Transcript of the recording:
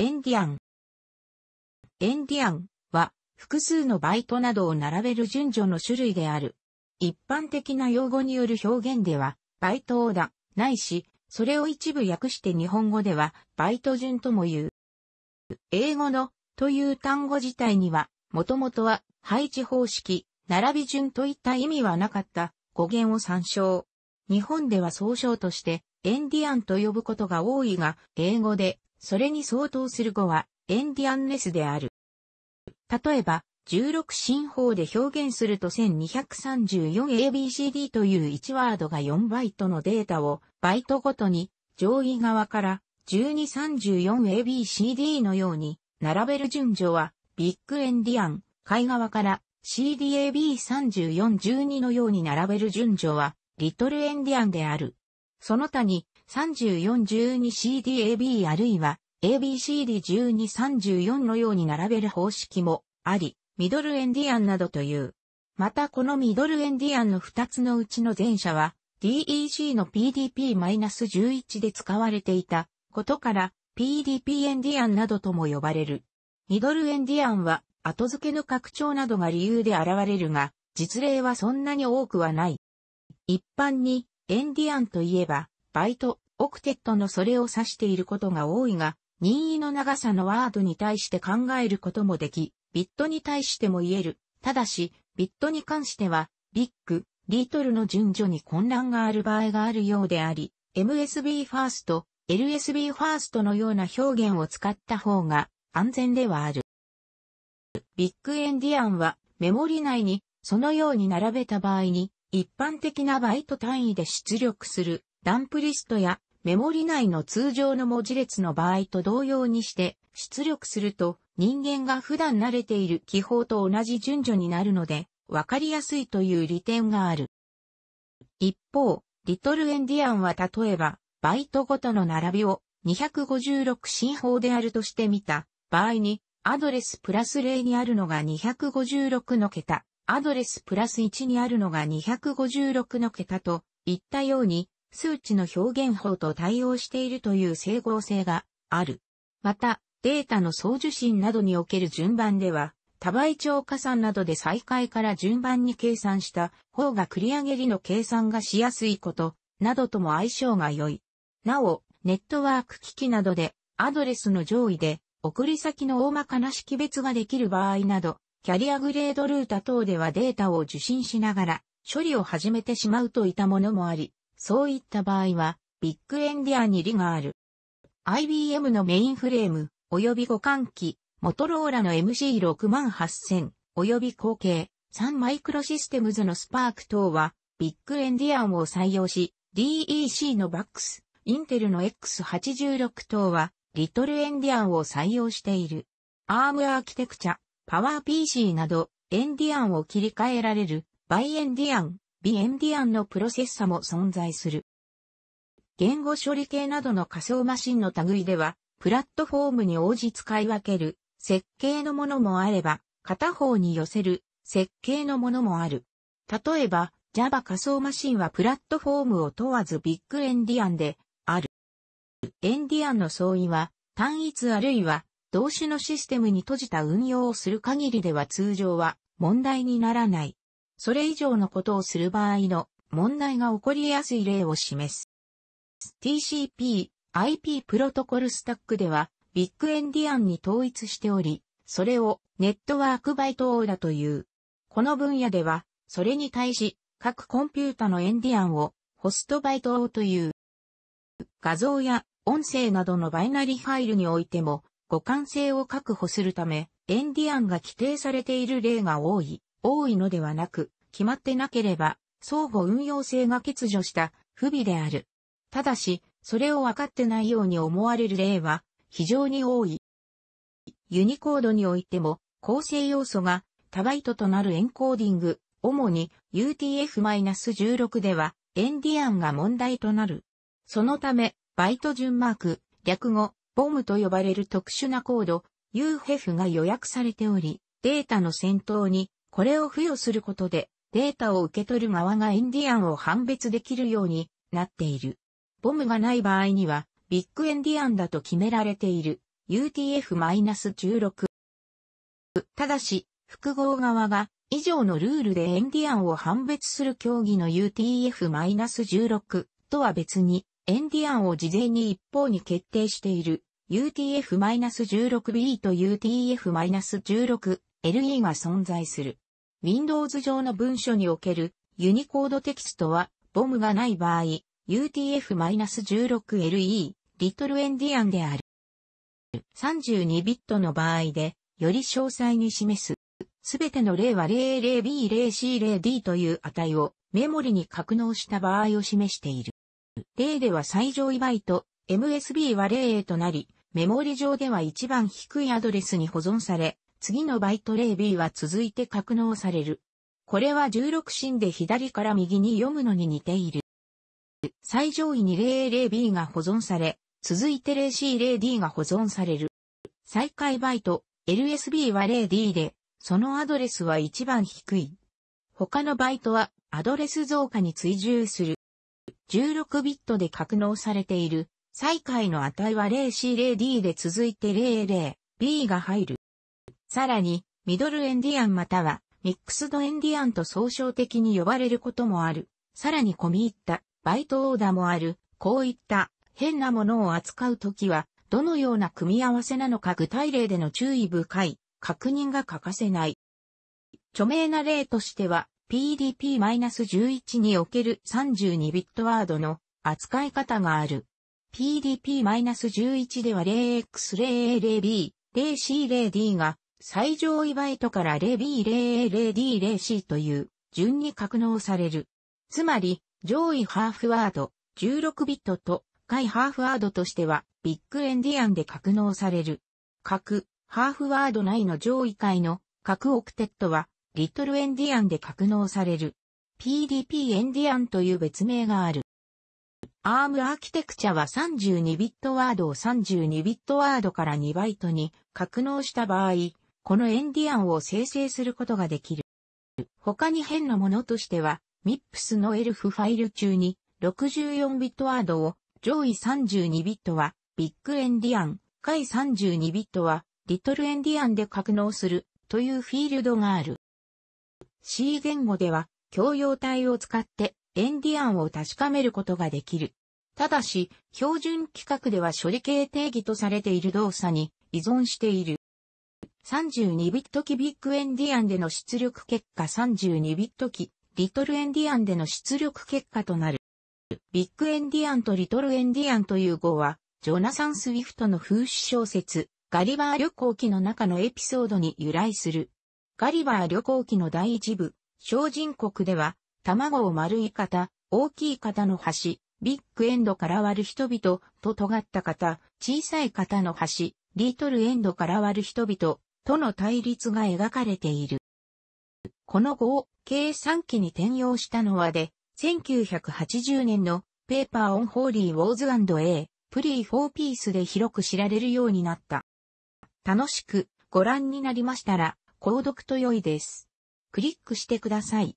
エンディアン。エンディアンは複数のバイトなどを並べる順序の種類である。一般的な用語による表現では、バイトオーダ、ないし、それを一部訳して日本語では、バイト順とも言う。英語のという単語自体には、もともとは配置方式、並び順といった意味はなかった語源を参照。日本では総称としてエンディアンと呼ぶことが多いが、英語でそれに相当する語は、エンディアンネスである。例えば、16進法で表現すると 1234abcd という1ワードが4バイトのデータをバイトごとに上位側から 1234abcd のように並べる順序はビッグエンディアン、下位側から CDAB3412 のように並べる順序はリトルエンディアンである。その他に 3412CDAB あるいは ABCD1234 のように並べる方式もあり、ミドルエンディアンなどという。またこのミドルエンディアンの2つのうちの前者は DEC の PDP-11 で使われていたことから PDP エンディアンなどとも呼ばれる。ミドルエンディアンは後付けの拡張などが理由で現れるが、実例はそんなに多くはない。一般にエンディアンといえばバイト、オクテットのそれを指していることが多いが、任意の長さのワードに対して考えることもでき、ビットに対しても言える。ただし、ビットに関しては、ビッグ、リートルの順序に混乱がある場合があるようであり、MSB ファースト、LSB ファーストのような表現を使った方が安全ではある。ビッグエンディアンはメモリ内にそのように並べた場合に一般的なバイト単位で出力するダンプリストやメモリ内の通常の文字列の場合と同様にして出力すると人間が普段慣れている記法と同じ順序になるのでわかりやすいという利点がある。一方、リトルエンディアンは例えばバイトごとの並びを256進法であるとしてみた場合にアドレスプラス0にあるのが256の桁、アドレスプラス1にあるのが256の桁といったように数値の表現法と対応しているという整合性がある。また、データの送受信などにおける順番では、多倍調加算などで再開から順番に計算した方が繰り上げりの計算がしやすいこと、などとも相性が良い。なお、ネットワーク機器などで、アドレスの上位で、送り先の大まかな識別ができる場合など、キャリアグレードルータ等ではデータを受信しながら、処理を始めてしまうといったものもあり、そういった場合は、ビッグエンディアに利がある。IBM のメインフレーム、及び互換機、モトローラの MC68000、及び後継、3マイクロシステムズのスパーク等は、ビッグエンディアンを採用し、DEC のッ a x インテルの X86 等は、リトルエンディアンを採用している。ARM アーキテクチャ、パワー p c など、エンディアンを切り替えられる、バイエンディアン、ビエンディアンのプロセッサも存在する。言語処理系などの仮想マシンの類では、プラットフォームに応じ使い分ける設計のものもあれば、片方に寄せる設計のものもある。例えば、Java 仮想マシンはプラットフォームを問わずビッグエンディアンである。エンディアンの相違は、単一あるいは同種のシステムに閉じた運用をする限りでは通常は問題にならない。それ以上のことをする場合の問題が起こりやすい例を示す。TCP、IP プロトコルスタックでは、ビッグエンディアンに統一しており、それをネットワークバイトオーダという。この分野では、それに対し、各コンピュータのエンディアンをホストバイトオーという。画像や音声などのバイナリファイルにおいても、互換性を確保するため、エンディアンが規定されている例が多い、多いのではなく、決まってなければ、相互運用性が欠如した不備である。ただし、それを分かってないように思われる例は非常に多い。ユニコードにおいても構成要素が多バイトとなるエンコーディング、主に UTF-16 ではエンディアンが問題となる。そのため、バイト順マーク、略語、ボムと呼ばれる特殊なコード、u f f が予約されており、データの先頭にこれを付与することでデータを受け取る側がエンディアンを判別できるようになっている。ボムがない場合には、ビッグエンディアンだと決められている UTF-16。ただし、複合側が以上のルールでエンディアンを判別する競技の UTF-16 とは別に、エンディアンを事前に一方に決定している UTF-16B と UTF-16LE が存在する。Windows 上の文書におけるユニコードテキストは、ボムがない場合、UTF-16LE、リトルエンディアンである。32ビットの場合で、より詳細に示す。すべての例は 00B0C0D という値をメモリに格納した場合を示している。例では最上位バイト、MSB は0となり、メモリ上では一番低いアドレスに保存され、次のバイト0 B は続いて格納される。これは16進で左から右に読むのに似ている。最上位に0 A B が保存され、続いて0 C 例 D が保存される。再開バイト LSB は0 D で、そのアドレスは一番低い。他のバイトはアドレス増加に追従する。16ビットで格納されている、再開の値は 0C0D で続いて 00B が入る。さらに、ミドルエンディアンまたは、ミックスドエンディアンと総称的に呼ばれることもある。さらに込み入った、バイトオーダーもある。こういった変なものを扱うときは、どのような組み合わせなのか具体例での注意深い確認が欠かせない。著名な例としては、PDP-11 における32ビットワードの扱い方がある。PDP-11 では 0x0A0B、0C0D が最上位バイトから 0B0A0D0C という順に格納される。つまり、上位ハーフワード、16ビットと、下位ハーフワードとしては、ビッグエンディアンで格納される。各、ハーフワード内の上位階の各オクテットは、リトルエンディアンで格納される。PDP エンディアンという別名がある。ARM アーキテクチャは32ビットワードを32ビットワードから2バイトに格納した場合、このエンディアンを生成することができる。他に変なものとしては、MIPS の ELF ファイル中に6 4ビットアードを、上位3 2ビットはビッグエンディアン、下位3 2ビットはリトルエンディアンで格納するというフィールドがある。C 言語では共用体を使ってエンディアンを確かめることができる。ただし、標準規格では処理系定義とされている動作に依存している。32ビット機ビッグエンディアンでの出力結果32ビット機、リトルエンディアンでの出力結果となる。ビッグエンディアンとリトルエンディアンという語は、ジョナサン・スウィフトの風刺小説、ガリバー旅行記の中のエピソードに由来する。ガリバー旅行記の第一部、小人国では、卵を丸い方、大きい方の橋、ビッグエンドから割る人々と尖った方、小さい方の橋、リトルエンドから割る人々との対立が描かれている。この後を計3期に転用したのはで、1980年のペーパーオンホーリーウォーズ &A、プリーフォーピースで広く知られるようになった。楽しくご覧になりましたら、購読と良いです。クリックしてください。